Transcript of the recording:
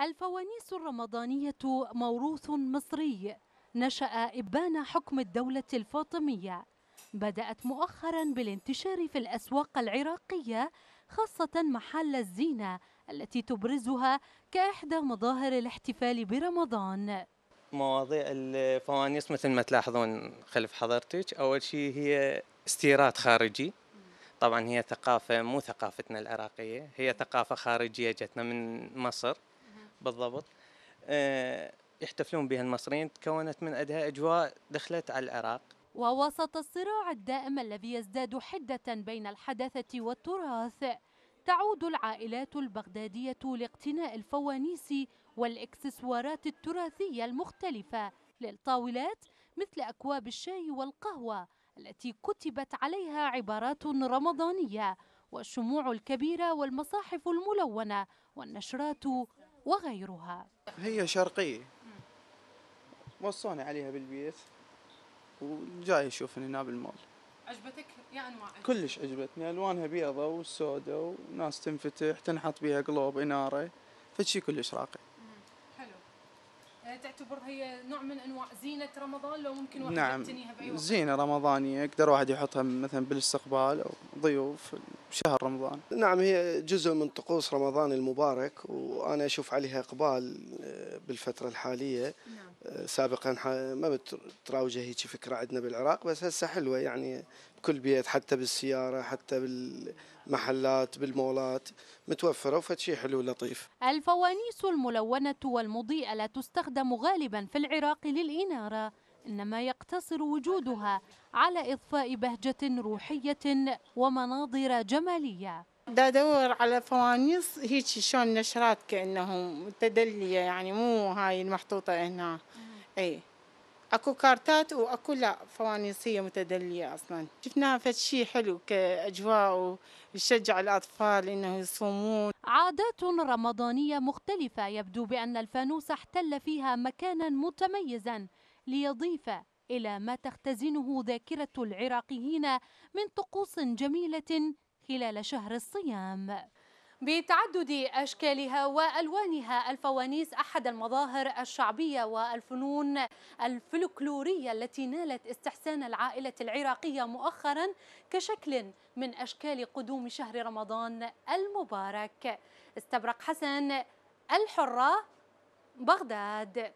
الفوانيس الرمضانية موروث مصري نشأ إبان حكم الدولة الفاطمية بدأت مؤخرا بالانتشار في الأسواق العراقية خاصة محل الزينة التي تبرزها كإحدى مظاهر الاحتفال برمضان مواضيع الفوانيس مثل ما تلاحظون خلف حضرتك أول شيء هي استيراد خارجي طبعا هي ثقافة مو ثقافتنا العراقية هي ثقافة خارجية جتنا من مصر بالضبط آه، يحتفلون بها المصريين تكونت من أدها أجواء دخلت على العراق ووسط الصراع الدائم الذي يزداد حدة بين الحداثة والتراث تعود العائلات البغدادية لاقتناء الفوانيس والإكسسوارات التراثية المختلفة للطاولات مثل أكواب الشاي والقهوة التي كتبت عليها عبارات رمضانية والشموع الكبيرة والمصاحف الملونة والنشرات وغيرها هي شرقية وصوني عليها بالبيت وجاي يشوفني هنا بالمول عجبتك يا يعني انواع كلش عجبتني الوانها بيضة وسودة وناس تنفتح تنحط بيها قلوب انارة فشي كلش راقي حلو آه، تعتبر هي نوع من انواع زينه رمضان لو ممكن واحد نعم يقتنيها باي وقت زينه رمضانيه يقدر واحد يحطها مثلا بالاستقبال او ضيوف بشهر رمضان نعم هي جزء من طقوس رمضان المبارك وانا اشوف عليها اقبال آه، بالفتره الحاليه نعم. سابقا ما بتراوجه هيك فكره عندنا بالعراق بس هسه حلوه يعني بكل بيت حتى بالسياره حتى بالمحلات بالمولات متوفره شيء حلو لطيف. الفوانيس الملونه والمضيئه لا تستخدم غالبا في العراق للاناره انما يقتصر وجودها على اضفاء بهجه روحيه ومناظر جماليه. دا ادور على فوانيس هيك شلون نشرات كانه متدليه يعني مو هاي المحطوطه هنا اي اكو كارتات واكو لا فوانيس هي متدليه اصلا شفناها فد شيء حلو كاجواء ويشجع الاطفال انه يصومون عادات رمضانيه مختلفه يبدو بان الفانوس احتل فيها مكانا متميزا ليضيف الى ما تختزنه ذاكره العراقيين من طقوس جميله خلال شهر الصيام بتعدد أشكالها وألوانها الفوانيس أحد المظاهر الشعبية والفنون الفلكلورية التي نالت استحسان العائلة العراقية مؤخرا كشكل من أشكال قدوم شهر رمضان المبارك استبرق حسن الحرة بغداد